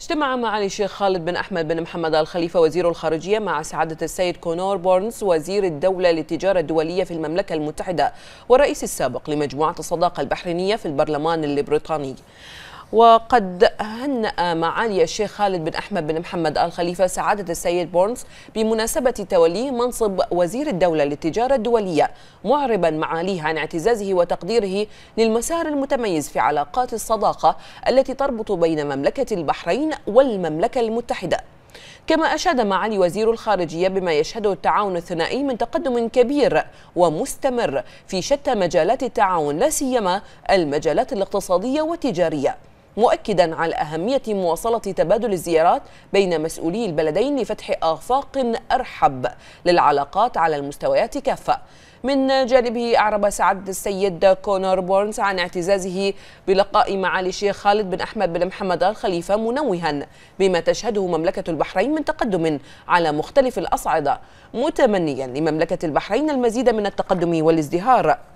اجتمع معالي الشيخ خالد بن أحمد بن محمد آل خليفة وزير الخارجية مع سعادة السيد كونور بورنز وزير الدولة للتجارة الدولية في المملكة المتحدة والرئيس السابق لمجموعة الصداقة البحرينية في البرلمان البريطاني وقد هنأ معالي الشيخ خالد بن أحمد بن محمد آل خليفة سعادة السيد بورنز بمناسبة توليه منصب وزير الدولة للتجارة الدولية معربا معاليه عن اعتزازه وتقديره للمسار المتميز في علاقات الصداقة التي تربط بين مملكة البحرين والمملكة المتحدة كما أشاد معالي وزير الخارجية بما يشهده التعاون الثنائي من تقدم كبير ومستمر في شتى مجالات التعاون لا سيما المجالات الاقتصادية والتجارية مؤكدا على أهمية مواصلة تبادل الزيارات بين مسؤولي البلدين لفتح آفاق أرحب للعلاقات على المستويات كافة من جانبه أعرب سعد السيد كونر بورنس عن اعتزازه بلقاء معالي الشيخ خالد بن أحمد بن محمد الخليفة منوها بما تشهده مملكة البحرين من تقدم على مختلف الأصعدة متمنيا لمملكة البحرين المزيد من التقدم والازدهار